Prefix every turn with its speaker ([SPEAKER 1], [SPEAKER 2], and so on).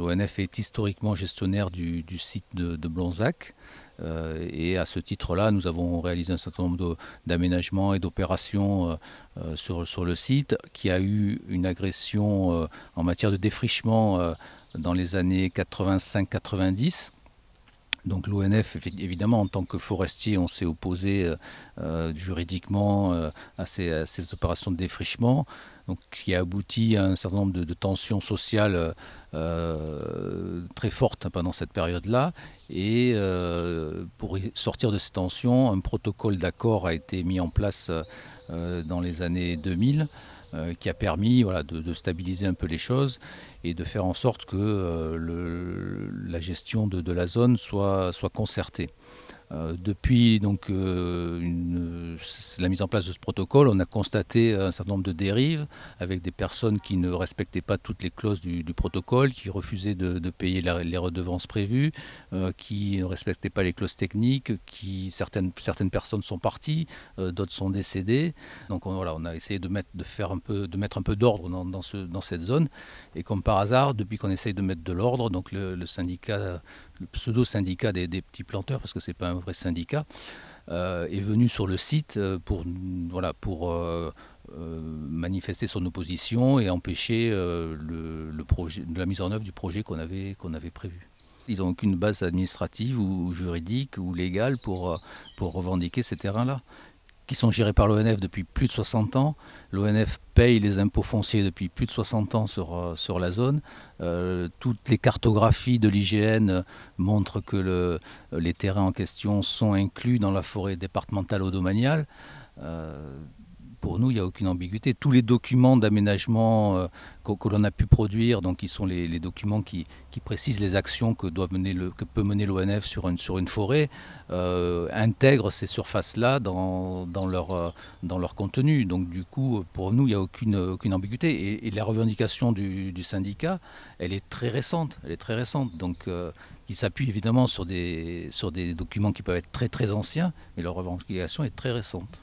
[SPEAKER 1] L'ONF est historiquement gestionnaire du, site de, Blonzac. Euh, et à ce titre-là, nous avons réalisé un certain nombre d'aménagements et d'opérations euh, euh, sur, le site qui a eu une agression en matière de défrichement dans les années 85-90 donc l'ONF, évidemment, en tant que forestier, on s'est opposé euh, euh, juridiquement euh, à, ces, opérations de défrichement, donc, qui a abouti à un certain nombre de, tensions sociales très fortes hein, pendant cette période-là. Et pour sortir de ces tensions, un protocole d'accord a été mis en place euh, dans les années 2000 euh, qui a permis de, stabiliser un peu les choses et de faire en sorte que euh, la gestion de, la zone soit concertée. Euh, depuis donc, euh, la mise en place de ce protocole, on a constaté un certain nombre de dérives avec des personnes qui ne respectaient pas toutes les clauses du, protocole, qui refusaient de, payer les redevances prévues, euh, qui ne respectaient pas les clauses techniques, qui certaines, certaines personnes sont parties, d'autres sont décédées. Donc on, voilà, on a essayé de mettre, faire un peu, de mettre un peu d'ordre dans, cette zone. Et comme par hasard, depuis qu'on essaye de mettre de l'ordre, donc le syndicat le pseudo-syndicat des, petits planteurs, parce que ce n'est pas un vrai syndicat, euh, est venu sur le site euh, pour, pour euh, manifester son opposition et empêcher le projet, la mise en œuvre du projet qu'on avait, qu'on avait prévu. Ils n'ont aucune base administrative ou juridique ou légale pour, pour revendiquer ces terrains-là qui sont gérés par l'ONF depuis plus de 60 ans. L'ONF paye les impôts fonciers depuis plus de 60 ans sur, euh, sur la zone. Euh, toutes les cartographies de l'IGN euh, montrent que les terrains en question sont inclus dans la forêt départementale odomaniale. Euh, pour nous, il n'y a aucune ambiguïté. Tous les documents d'aménagement euh, que, l'on a pu produire, donc qui sont les, documents qui, précisent les actions que, mener peut mener l'ONF sur une, forêt, euh, intègrent ces surfaces-là euh, dans, leur, contenu. Donc du coup, pour nous, il n'y a aucune, ambiguïté. Et, la revendication du, syndicat, elle est très récente. Elle est très récente. Donc qui s'appuie évidemment sur des, sur des documents qui peuvent être très très anciens, mais leur revendication est très récente.